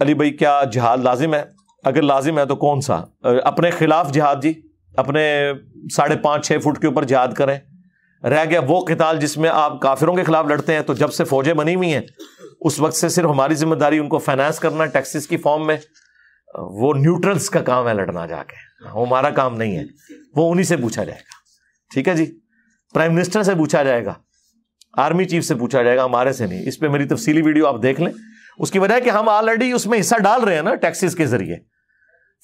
अली भाई क्या जिहाद लाजिम है अगर लाजिम है तो कौन सा अपने खिलाफ जिहाद जी अपने साढ़े पाँच छः फुट के ऊपर जिहाद करें रह गया वो किताल जिसमें आप काफिरों के खिलाफ लड़ते हैं तो जब से फौजें बनी हुई हैं उस वक्त से सिर्फ हमारी जिम्मेदारी उनको फाइनेंस करना टैक्सेस की फॉर्म में वो न्यूट्रल्स का काम है लड़ना जाके वो हमारा काम नहीं है वो उन्हीं से पूछा जाएगा ठीक है जी प्राइम मिनिस्टर से पूछा जाएगा आर्मी चीफ से पूछा जाएगा हमारे से नहीं इस पर मेरी तफसीली वीडियो आप देख लें उसकी वजह कि हम ऑलरेडी उसमें हिस्सा डाल रहे हैं ना टैक्सीज के जरिए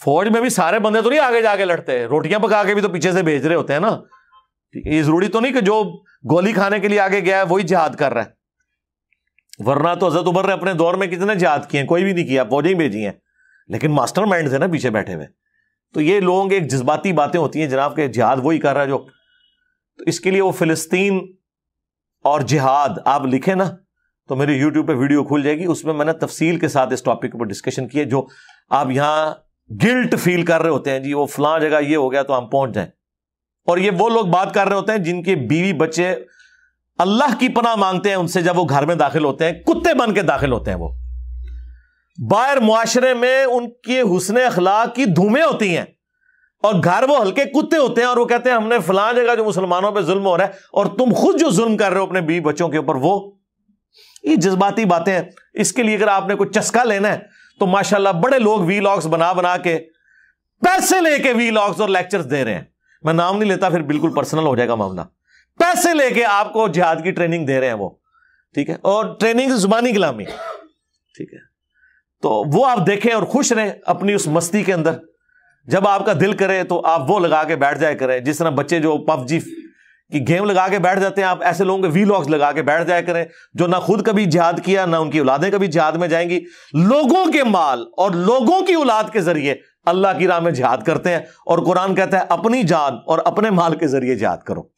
फौज में भी सारे बंदे तो नहीं आगे जाके लड़ते हैं रोटियां पका के भी तो पीछे से भेज रहे होते हैं ना ठीक है ये जरूरी तो नहीं कि जो गोली खाने के लिए आगे गया है वही जिहाद कर रहा है वरना तो हजरत उमर ने अपने दौर में कितने जिहाद किए कोई भी नहीं किया फौजें ही भेजी हैं लेकिन मास्टर माइंड थे ना पीछे बैठे हुए तो ये लोगों के एक जज्बाती बातें होती हैं जनाब के जिहाद वही कर रहा है जो तो इसके लिए वो फिलिस्तीन और जिहाद आप लिखे ना तो मेरी यूट्यूब पे वीडियो खुल जाएगी उसमें मैंने तफसील के साथ इस टॉपिक पर डिस्कशन किया जो आप यहां गिल्ट फील कर रहे होते हैं जी वो फला जगह ये हो गया तो हम पहुंच जाए और ये वो लोग बात कर रहे होते हैं जिनके बीवी बच्चे अल्लाह की पनाह मांगते हैं उनसे जब वो घर में दाखिल होते हैं कुत्ते बन के दाखिल होते हैं वो बाहर मुआशरे में उनके हुसन अखलाक की धूमें होती हैं और घर वो हल्के कुत्ते होते हैं और वो कहते हैं हमने फलां जगह जो मुसलमानों पर जुल्म हो रहा है और तुम खुद जो जुल्म कर रहे हो अपने बीवी बच्चों के ऊपर वो ये जज्बाती बातें हैं इसके लिए अगर आपने कोई चस्का लेना है तो माशाल्लाह बड़े लोग वी लॉग्स बना बना के पैसे लेके वी लॉग्स और लेक्चर्स दे रहे हैं मैं नाम नहीं लेता फिर बिल्कुल पर्सनल हो जाएगा मामला पैसे लेके आपको जिहाद की ट्रेनिंग दे रहे हैं वो ठीक है और ट्रेनिंग जुबानी गुलामी ठीक है तो वो आप देखें और खुश रहें अपनी उस मस्ती के अंदर जब आपका दिल करे तो आप वो लगा के बैठ जाए करें जिस तरह बच्चे जो पबजी कि गेम लगा के बैठ जाते हैं आप ऐसे लोगों के वी लॉग्स लगा के बैठ जाया करें जो ना खुद कभी जिहाद किया ना उनकी औलादें कभी जिहाद में जाएंगी लोगों के माल और लोगों की औलाद के जरिए अल्लाह की राह में जिहाद करते हैं और कुरान कहता है अपनी जान और अपने माल के जरिए जिहाद करो